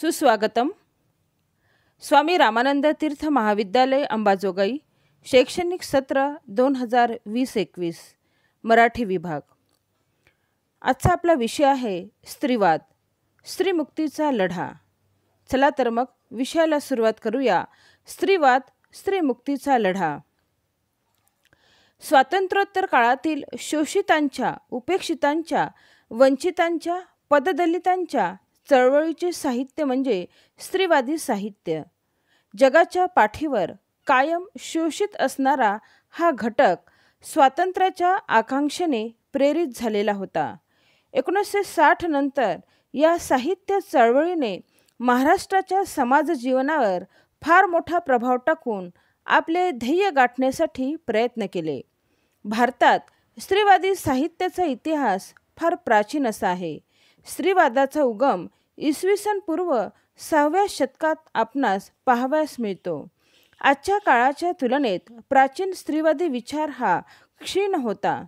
सुस्वागतम स्वामी रामानंद तीर्थ महाविद्यालय अंबाजोगाई शैक्षणिक सत्र दोन हजार वीस एकवीस मराठी विभाग आजचा आपला विषय आहे स्त्रीवाद स्त्रीमुक्तीचा लढा चला तर मग विषयाला सुरुवात करूया स्त्रीवाद स्त्रीमुक्तीचा लढा स्वातंत्र्योत्तर काळातील शोषितांच्या उपेक्षितांच्या वंचितांच्या पददलितांच्या चळवळीचे साहित्य म्हणजे स्त्रीवादी साहित्य जगाच्या पाठीवर कायम शोषित असणारा हा घटक स्वातंत्र्याच्या आकांक्षेने प्रेरित झालेला होता एकोणीसशे साठ नंतर या साहित्य चळवळीने महाराष्ट्राच्या समाज जीवनावर फार मोठा प्रभाव टाकून आपले ध्येय गाठण्यासाठी प्रयत्न केले भारतात स्त्रीवादी साहित्याचा इतिहास फार प्राचीन असा आहे स्त्रीवादाचा उगम इसवी सन पूर्व सहाव्या शतकात आपणास पाहावयास मिळतो आजच्या काळाच्या तुलनेत प्राचीन स्त्रीवादी विचार हा क्षीण होता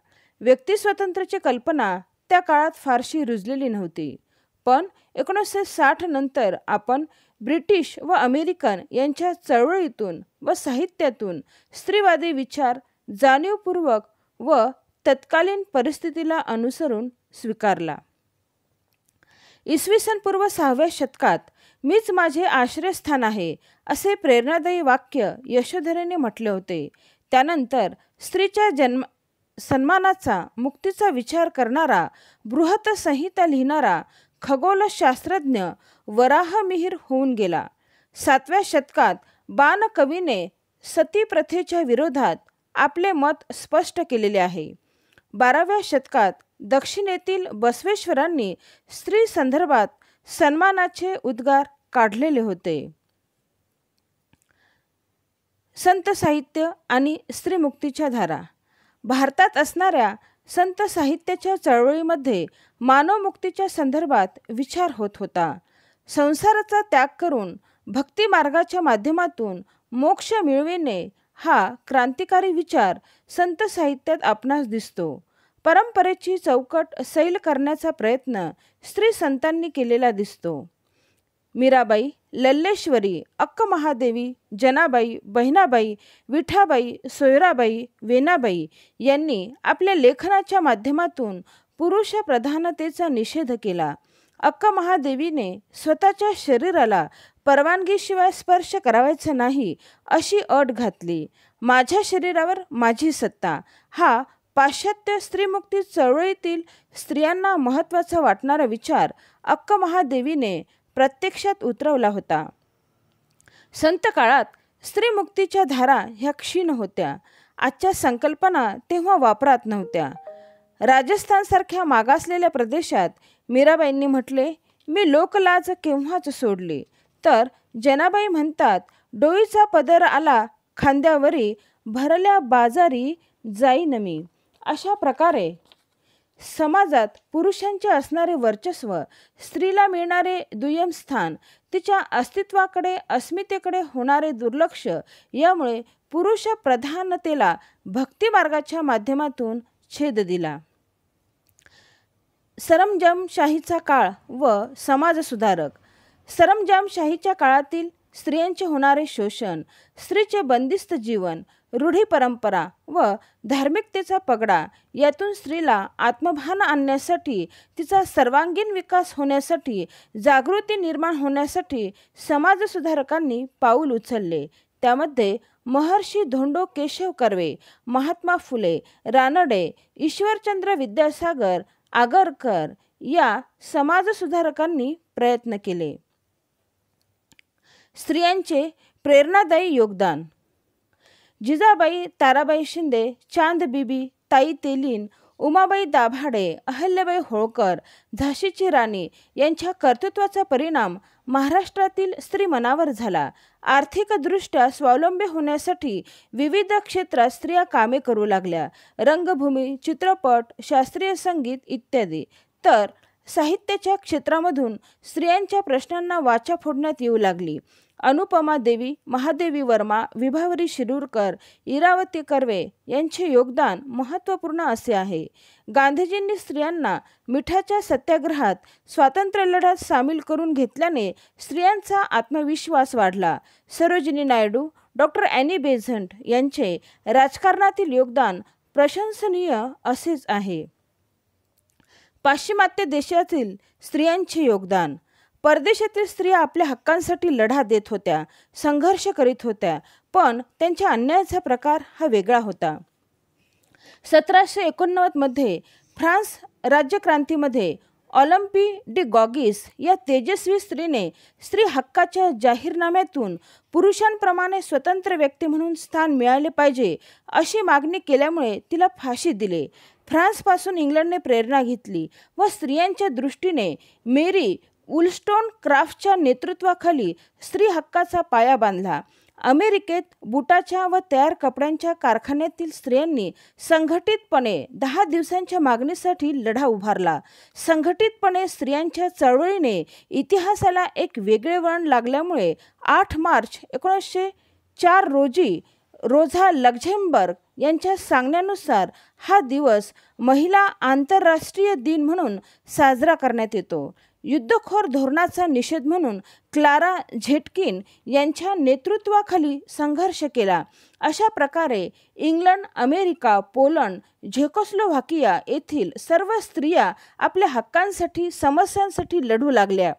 व्यक्तिस्वातंत्र्याची कल्पना त्या काळात फारशी रुजलेली नव्हती पण एकोणीसशे साठ नंतर आपण ब्रिटिश व अमेरिकन यांच्या चळवळीतून व साहित्यातून स्त्रीवादी विचार जाणीवपूर्वक व तत्कालीन परिस्थितीला अनुसरून स्वीकारला इसवी सन पूर्व सहाव्या शतकात मीच माझे आश्रयस्थान आहे असे प्रेरणादायी वाक्य यशोधरेने म्हटले होते त्यानंतर स्त्रीच्या जन्म सन्मानाचा मुक्तीचा विचार करणारा बृहत संहिता लिहिणारा खगोलशास्त्रज्ञ वराहमिहिर होऊन गेला सातव्या शतकात बाण कवीने सती प्रथेच्या विरोधात आपले मत स्पष्ट केलेले आहे बाराव्या शतकात दक्षिणेतील बसवेश्वरांनी स्त्री संदर्भात सन्मानाचे उद्गार काढलेले होते संत साहित्य आणि स्त्रीमुक्तीच्या धारा भारतात असणाऱ्या संत साहित्याच्या चळवळीमध्ये मानवमुक्तीच्या संदर्भात विचार होत होता संसाराचा त्याग करून भक्ती मार्गाच्या माध्यमातून मोक्ष मिळविणे हा क्रांतिकारी विचार संत साहित्यात आपणास दिसतो परंपरेची चौकट सैल करण्याचा प्रयत्न स्त्री संतांनी केलेला दिसतो मीराबाई लल्लेश्वरी अक्क महादेवी जनाबाई बहिणाबाई विठाबाई सोयराबाई वेनाबाई यांनी आपल्या लेखनाच्या माध्यमातून पुरुष प्रधानतेचा निषेध केला अक्क महादेवीने स्वतःच्या शरीराला परवानगीशिवाय स्पर्श करावायचा नाही अशी अट घातली माझ्या शरीरावर माझी सत्ता हा पाश्चात्य स्त्रीमुक्ती चळवळीतील स्त्रियांना महत्त्वाचा वाटणारा विचार अक्क महादेवीने प्रत्यक्षात उतरवला होता संत काळात स्त्रीमुक्तीच्या धारा ह्या क्षीण होत्या आजच्या संकल्पना तेव्हा वापरात नव्हत्या राजस्थानसारख्या मागासलेल्या प्रदेशात मीराबाईंनी म्हटले मी लोकलाज केव्हाच सोडली तर जनाबाई म्हणतात डोईचा पदर आला खांद्यावरी भरल्या बाजारी जाईन मी अशा प्रकारे समाजात पुरुषांचे असणारे वर्चस्व स्त्रीला मिळणारे दुय्यम स्थान तिच्या अस्तित्वाकडे अस्मितेकडे होणारे दुर्लक्ष यामुळे पुरुष प्रधानतेला भक्तिमार्गाच्या माध्यमातून छेद दिला सरमजमशाहीचा काळ व समाजसुधारक सरमजामशाहीच्या काळातील स्त्रियांचे होणारे शोषण स्त्रीचे बंदिस्त जीवन रूढी परंपरा व धार्मिकतेचा पगडा यातून स्त्रीला आत्मभान आणण्यासाठी तिचा सर्वांगीण विकास होण्यासाठी जागृती निर्माण होण्यासाठी समाजसुधारकांनी पाऊल उचलले त्यामध्ये महर्षी धोंडो केशव कर्वे महात्मा फुले रानडे ईश्वरचंद्र विद्यासागर आगरकर या समाजसुधारकांनी प्रयत्न केले स्त्रियांचे प्रेरणादायी योगदान जिजाबाई ताराबाई शिंदे चांद बीबी ताई तेलीन उमाबाई दाभाडे अहल्याबाई होळकर झाशीची राणी यांच्या कर्तृत्वाचा परिणाम महाराष्ट्रातील स्त्री मनावर झाला आर्थिकदृष्ट्या स्वावलंबी होण्यासाठी विविध क्षेत्रात स्त्रिया कामे करू लागल्या रंगभूमी चित्रपट शास्त्रीय संगीत इत्यादी तर साहित्याच्या क्षेत्रामधून स्त्रियांच्या प्रश्नांना वाचा फोडण्यात येऊ लागली अनुपमा देवी महादेवी वर्मा विभावरी शिरूरकर इरावती कर्वे यांचे योगदान महत्त्वपूर्ण असे आहे गांधीजींनी स्त्रियांना मिठाच्या सत्याग्रहात स्वातंत्र्यलढ्यात सामील करून घेतल्याने स्त्रियांचा आत्मविश्वास वाढला Sarojini Naidu doctor Annie Besant यांचे राजकारणातील योगदान प्रशंसनीय असेच आहे पाश्चिमात्य देशातील स्त्रियांचे योगदान परदेशातील स्त्रिया आपल्या हक्कांसाठी लढा देत होत्या संघर्ष करीत होत्या पण त्यांच्या अन्यायाचा प्रकार हा वेगळा होता सतराशे एकोणनव्वदमध्ये फ्रान्स राज्यक्रांतीमध्ये ऑलिम्पी डी गॉगिस या तेजस्वी स्त्रीने स्त्री हक्काच्या जाहीरनाम्यातून पुरुषांप्रमाणे स्वतंत्र व्यक्ती म्हणून स्थान मिळाले पाहिजे अशी मागणी केल्यामुळे तिला फाशी दिले फ्रान्सपासून इंग्लंडने प्रेरणा घेतली व स्त्रियांच्या दृष्टीने मेरी उलस्टोन क्राफ्टच्या नेतृत्वाखाली स्त्री हक्काचा पाया बांधला अमेरिकेत बुटाच्या व तयार कपड्यांच्या कारखान्यातील स्त्रियांनी संघटितपणे दहा दिवसांच्या मागणीसाठी लढा उभारला संघटितपणे स्त्रियांच्या चळवळीने इतिहासाला एक वेगळे वळण लागल्यामुळे आठ मार्च एकोणीसशे चार रोजी रोझा लक्झेमबर्ग यांच्या सांगण्यानुसार हा दिवस महिला आंतरराष्ट्रीय दिन म्हणून साजरा करण्यात येतो युद्धखोर धोरणाचा निषेध म्हणून क्लारा झेटकिन यांच्या नेतृत्वाखाली संघर्ष केला अशा प्रकारे इंग्लंड अमेरिका पोलंड झेकोस्लोव्हाकिया येथील सर्व स्त्रिया आपल्या हक्कांसाठी समस्यांसाठी लढू लागल्या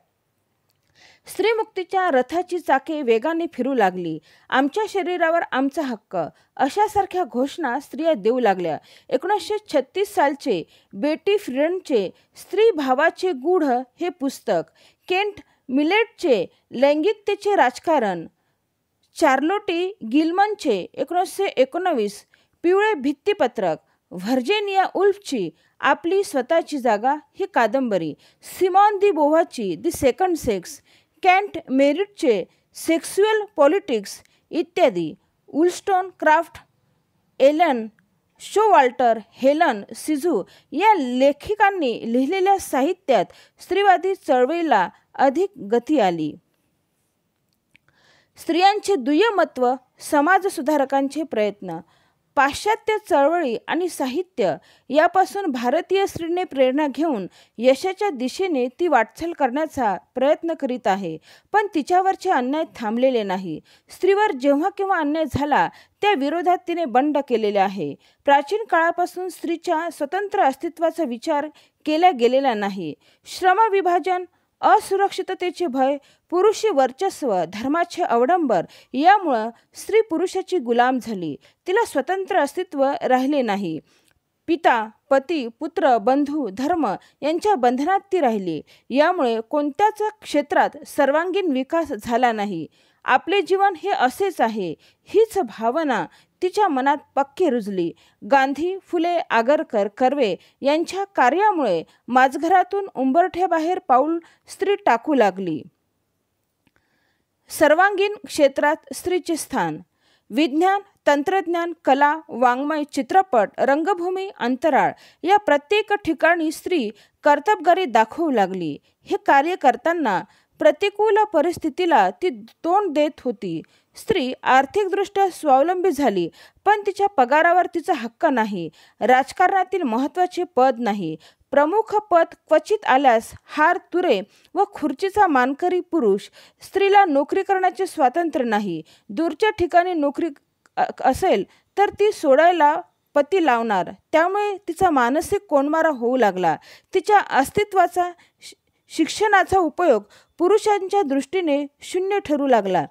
स्त्रीमुक्तीच्या रथाची चाके वेगाने फिरू लागली आमच्या शरीरावर आमचा हक्क अशासारख्या घोषणा स्त्रिया देऊ लागल्या एकोणीसशे छत्तीस सालचे बेटी फ्रिडनचे स्त्री भावाचे गूढ हे पुस्तक केंट मिलेटचे लैंगिकतेचे राजकारण चार्लोटी गिलमनचे एकोणीसशे एकोणवीस पिवळे भित्तीपत्रक व्हर्जेनिया उल्फची आपली स्वतःची जागा ही कादंबरी सिमॉन दी बोव्हाची दी सेकंड सेक्स कॅन्ट मेरिटचे सेक्स्युअल पॉलिटिक्स इत्यादी Wollstonecraft Elaine Showalter Helene सिझू या लेखिकांनी लिहिलेल्या साहित्यात स्त्रीवादी चळवळीला अधिक गती आली स्त्रियांचे दुय्यमत्व समाजसुधारकांचे प्रयत्न पाश्चात्य चळवळी आणि साहित्य यापासून भारतीय स्त्रीने प्रेरणा घेऊन यशाच्या दिशेने ती वाटचाल करण्याचा प्रयत्न करीत आहे पण तिच्यावरचे अन्याय थांबलेले नाही स्त्रीवर जेव्हा केव्हा अन्याय झाला त्या विरोधात तिने बंड केलेले आहे प्राचीन काळापासून स्त्रीच्या स्वतंत्र अस्तित्वाचा विचार केला गेलेला नाही श्रमविभाजन असुरक्षिततेचे भय पुरुषी वर्चस्व धर्माचे अवडंबर यामुळं स्त्री पुरुषाची गुलाम झाली तिला स्वतंत्र अस्तित्व राहिले नाही पिता पती पुत्र बंधू धर्म यांच्या बंधनात ती राहिली यामुळे कोणत्याच क्षेत्रात सर्वांगीण विकास झाला नाही आपले जीवन हे असेच आहे हीच भावना तिच्या मनात पक्की रुजली गांधी फुले आगरकर कर्वे यांच्या कार्यामुळे माझघरातून उंबरठ्याबाहेर पाऊल स्त्री टाकू लागली सर्वांगीण क्षेत्रात स्त्रीचे स्थान विज्ञान तंत्रज्ञान कला वाङ्मय चित्रपट रंगभूमी अंतराळ या प्रत्येक ठिकाणी स्त्री कर्तबगारी दाखवू लागली हे कार्य करताना प्रतिकूल परिस्थितीला ती तोंड देत होती स्त्री आर्थिकदृष्ट्या स्वावलंबी झाली पण तिच्या पगारावर तिचा हक्क नाही राजकारणातील महत्त्वाचे पद नाही प्रमुख पद क्वचित आल्यास हार तुरे व खुर्चीचा मानकरी पुरुष स्त्रीला नोकरी करण्याचे स्वातंत्र्य नाही दूरच्या ठिकाणी नोकरी असेल तर ती सोडायला पती लावणार त्यामुळे तिचा मानसिक कोंडमारा होऊ लागला तिच्या अस्तित्वाचा शिक्षणाचा उपयोग पुरुषांच्या दृष्टीने शून्य ठरू लागला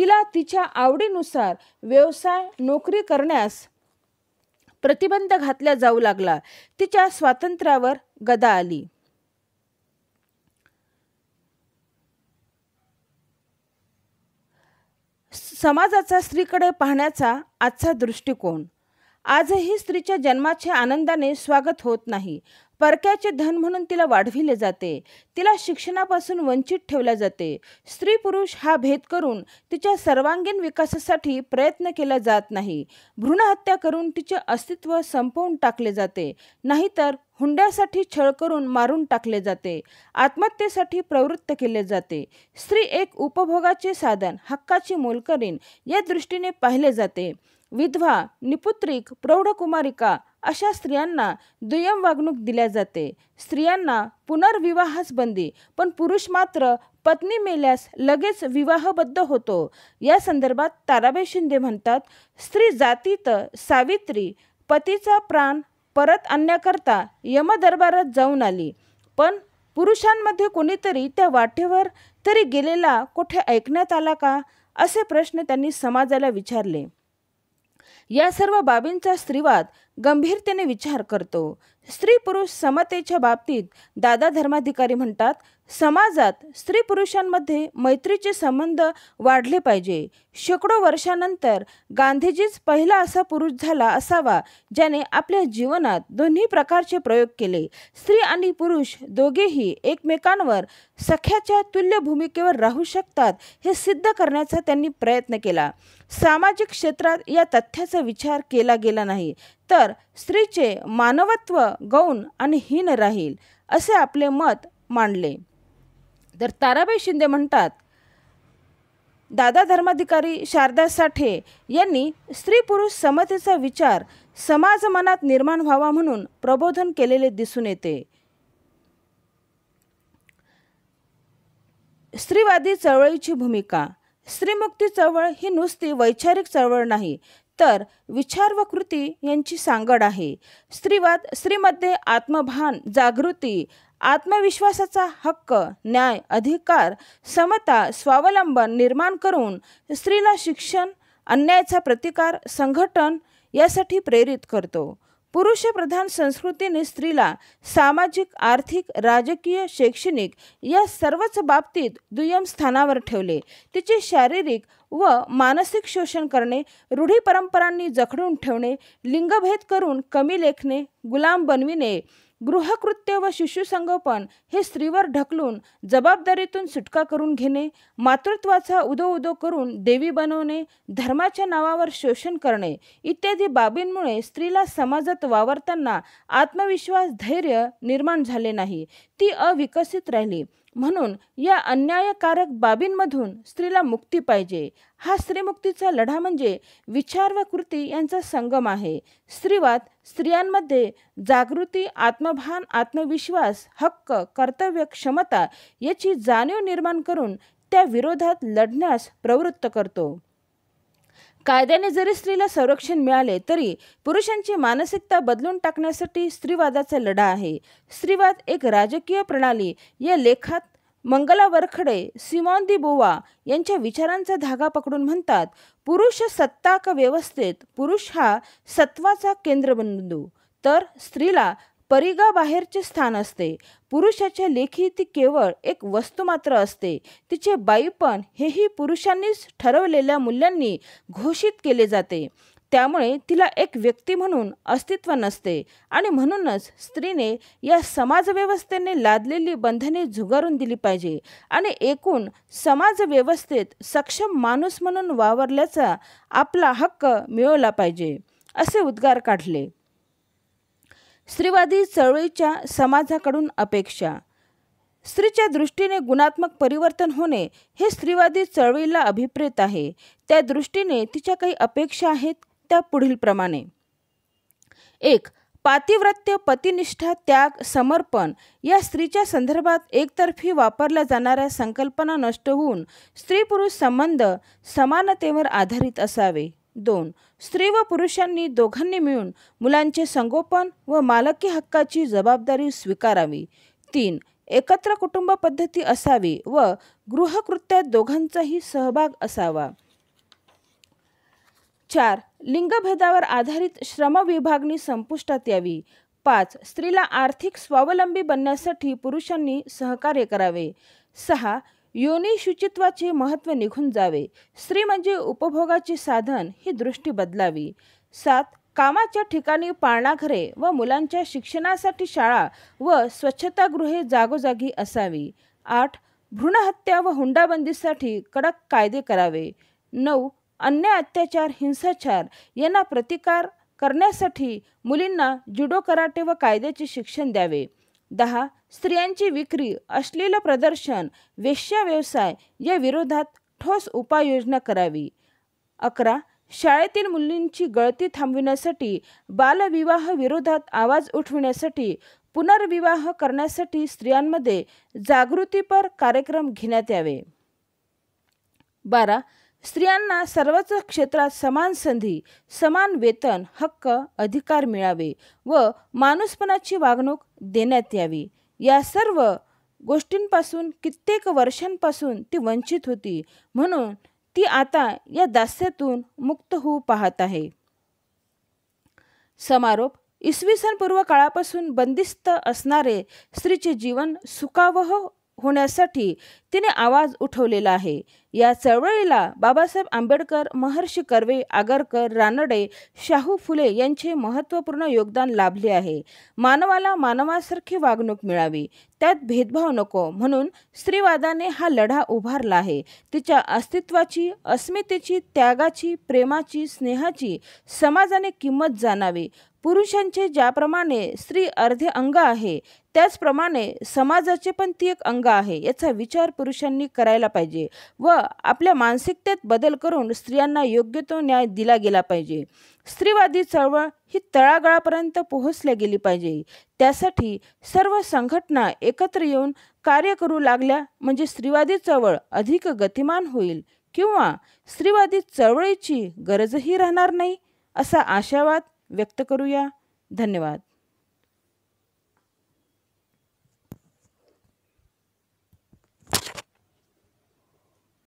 तिला तिच्या आवडीनुसार व्यवसाय नोकरी करण्यास प्रतिबंध घातला जाऊ लागला तिच्या स्वातंत्र्यावर गदा आली समाजाचा स्त्रीकडे पाहण्याचा आजचा दृष्टिकोन आजही स्त्रीच्या जन्माचे आनंदाने स्वागत होत नाही परक्याचे धन म्हणून तिला वाढविले जाते तिला शिक्षणापासून वंचित ठेवले जाते स्त्री पुरुष हा भेद करून तिच्या सर्वांगीण विकासासाठी प्रयत्न केला जात नाही भ्रूणहत्या करून तिचे अस्तित्व संपवून टाकले जाते नाहीतर हुंड्यासाठी छळ करून मारून टाकले जाते आत्महत्येसाठी प्रवृत्त केले जाते स्त्री एक उपभोगाचे साधन हक्काची मोलकरीण या दृष्टीने पाहिले जाते विधवा निपुत्रिक प्रौढकुमारिका अशा स्त्रियांना दुय्यम वागणूक दिल्या जाते स्त्रियांना पुनर्विवाहास बंदी पण पुरुष मात्र पत्नी मेल्यास लगेच विवाहबद्ध होतो या संदर्भात ताराबाई शिंदे म्हणतात स्त्री जातीत सावित्री पतीचा प्राण परत आणण्याकरता यमदरबारात जाऊन आली पण पुरुषांमध्ये कोणीतरी त्या वाटेवर तरी गेलेला कुठे ऐकण्यात आला का असे प्रश्न त्यांनी समाजाला विचारले या सर्व बाबींचा स्त्रीवाद गंभीरतेने विचार करतो स्त्री पुरुष समतेच्या बाबतीत दादा धर्माधिकारी म्हणतात समाजात स्त्री पुरुषांमध्ये मैत्रीचे संबंध वाढले पाहिजे शेकडो वर्षानंतर गांधीजीच पहिला असा पुरुष झाला असावा ज्याने आपल्या जीवनात दोन्ही प्रकारचे प्रयोग केले स्त्री आणि पुरुष दोघेही एकमेकांवर सख्याच्या तुल्य भूमिकेवर राहू शकतात हे सिद्ध करण्याचा त्यांनी प्रयत्न केला सामाजिक क्षेत्रात या तथ्याचा विचार केला गेला नाही तर स्त्रीचे मानवत्व गौण आणि हीन राहील असे आपले मत मांडले तर ताराबाई शिंदे म्हणतात दादा धर्माधिकारी शारदा साठे यांनी स्त्री पुरुष समतेचा विचार समाज मनात निर्माण व्हावा म्हणून प्रबोधन केलेले दिसून येते स्त्रीवादी चळवळीची भूमिका स्त्रीमुक्ती चळवळ ही नुसती वैचारिक चळवळ नाही तर विचार व कृती यांची सांगड आहे स्त्रीवाद स्त्रीमध्ये आत्मभान जागृती आत्मविश्वासाचा हक्क न्याय अधिकार समता स्वावलंबन निर्माण करून स्त्रीला शिक्षण अन्यायाचा प्रतिकार संघटन यासाठी प्रेरित करतो पुरुषप्रधान संस्कृतीने स्त्रीला सामाजिक आर्थिक राजकीय शैक्षणिक या सर्वच बाबतीत दुय्यम स्थानावर ठेवले तिचे शारीरिक व मानसिक शोषण करणे रूढी परंपरांनी जखडून ठेवणे लिंगभेद करून कमी लेखणे गुलाम बनविणे गृहकृत्य व शिशुसंगोपन हे स्त्रीवर ढकलून जबाबदारीतून सुटका करून घेणे मातृत्वाचा उदो उदो करून देवी बनवणे धर्माच्या नावावर शोषण करणे इत्यादी बाबींमुळे स्त्रीला समाजात वावरताना आत्मविश्वास धैर्य निर्माण झाले नाही ती अविकसित राहिली म्हणून या अन्यायकारक बाबींमधून स्त्रीला मुक्ती पाहिजे हा स्त्रीमुक्तीचा लढा म्हणजे विचार व कृती यांचा संगम आहे स्त्रीवाद स्त्रियांमध्ये जागृती आत्मभान आत्मविश्वास हक्क कर्तव्य क्षमता याची जाणीव निर्माण करून त्या विरोधात लढण्यास प्रवृत्त करतो कायद्याने जरी स्त्रीला संरक्षण मिळाले तरी पुरुषांची मानसिकता बदलून टाकण्यासाठी स्त्रीवादाचा लढा आहे स्त्रीवाद एक राजकीय प्रणाली या लेखात मंगला वरखडे सिमॉन दी बोवा यांच्या विचारांचा धागा पकडून म्हणतात पुरुष सत्ताक व्यवस्थेत पुरुष हा सत्वाचा केंद्रबिंदू तर स्त्रीला बाहेरचे स्थान असते पुरुषाच्या लेखी ती केवळ एक वस्तू मात्र असते तिचे बाईपण हेही पुरुषांनीच ठरवलेल्या मूल्यांनी घोषित केले जाते त्यामुळे तिला एक व्यक्ती म्हणून अस्तित्व नसते आणि म्हणूनच स्त्रीने या समाजव्यवस्थेने लादलेली बंधने झुगारून दिली पाहिजे आणि एकूण समाजव्यवस्थेत सक्षम माणूस म्हणून वावरल्याचा आपला हक्क मिळवला पाहिजे असे उद्गार काढले स्त्रीवादी चळवळीच्या समाजाकडून अपेक्षा स्त्रीच्या दृष्टीने गुणात्मक परिवर्तन होणे हे स्त्रीवादी चळवळीला अभिप्रेत आहे त्या दृष्टीने तिच्या काही अपेक्षा आहेत त्या पुढीलप्रमाणे एक पातिव्रत्य पतिनिष्ठा त्याग समर्पण या स्त्रीच्या संदर्भात एकतर्फी वापरल्या जाणाऱ्या संकल्पना नष्ट होऊन स्त्री पुरुष संबंध समानतेवर आधारित असावे दोन स्त्री व पुरुषांनी दोघांनी मिळून मुलांचे संगोपन व मालकी हक्काची जबाबदारी स्वीकारावी तीन एकत्र कुटुंब पद्धती असावी व गृहकृत्यात दोघांचाही सहभाग असावा चार लिंगभेदावर आधारित श्रम विभागणी संपुष्टात यावी पाच स्त्रीला आर्थिक स्वावलंबी बनण्यासाठी पुरुषांनी सहकार्य करावे सहा योनी शुचित्वाचे महत्त्व निघून जावे स्त्री म्हणजे उपभोगाचे साधन ही दृष्टी बदलावी सात कामाच्या ठिकाणी पाळणाघरे व मुलांच्या शिक्षणासाठी शाळा व स्वच्छतागृहे जागोजागी असावी आठ भ्रूणहत्या व हुंडाबंदीसाठी कडक कायदे करावे नऊ अन्य अत्याचार हिंसाचार यांना प्रतिकार करण्यासाठी मुलींना जुडो कराटे व कायद्याचे शिक्षण द्यावे दहा स्त्रियांची विक्री असलेलं प्रदर्शन वेश्या व्यवसाय या विरोधात ठोस उपाययोजना करावी अकरा शाळेतील मुलींची गळती थांबविण्यासाठी बालविवाह विरोधात आवाज उठविण्यासाठी पुनर्विवाह करण्यासाठी स्त्रियांमध्ये जागृतीपर कार्यक्रम घेण्यात यावे बारा स्त्रियांना सर्वच क्षेत्रात समान संधी समान वेतन हक्क अधिकार मिळावे व माणूसपणाची वागणूक देण्यात यावी या सर्व गोष्टींपासून कित्येक वर्षांपासून ती वंचित होती म्हणून ती आता या दास्यातून मुक्त होऊ पाहत आहे समारोप इसवी सन पूर्व काळापासून बंदिस्त असणारे स्त्रीचे जीवन सुखावह होण्यासाठी तिने आवाज उठवलेला आहे या चळवळीला बाबासाहेब आंबेडकर महर्षी कर्वे आगरकर रानडे शाहू फुले यांचे महत्त्वपूर्ण योगदान लाभले आहे मानवाला मानवासारखी वागणूक मिळावी त्यात भेदभाव नको म्हणून स्त्रीवादाने हा लढा उभारला आहे तिच्या अस्तित्वाची अस्मितेची त्यागाची प्रेमाची स्नेहाची समाजाने किंमत जाणावी पुरुषांचे ज्याप्रमाणे स्त्री अर्धे अंग आहे त्याचप्रमाणे समाजाचे पण ती एक अंग आहे याचा विचार पुरुषांनी करायला पाहिजे व आपल्या मानसिकतेत बदल करून स्त्रियांना योग्य तो न्याय दिला गेला पाहिजे स्त्रीवादी चळवळ ही तळागाळापर्यंत पोहोचल्या गेली पाहिजे त्यासाठी सर्व संघटना एकत्र येऊन कार्य करू लागल्या म्हणजे स्त्रीवादी चळवळ अधिक गतिमान होईल किंवा स्त्रीवादी चळवळीची गरजही राहणार नाही असा आशावाद व्यक्त करूया धन्यवाद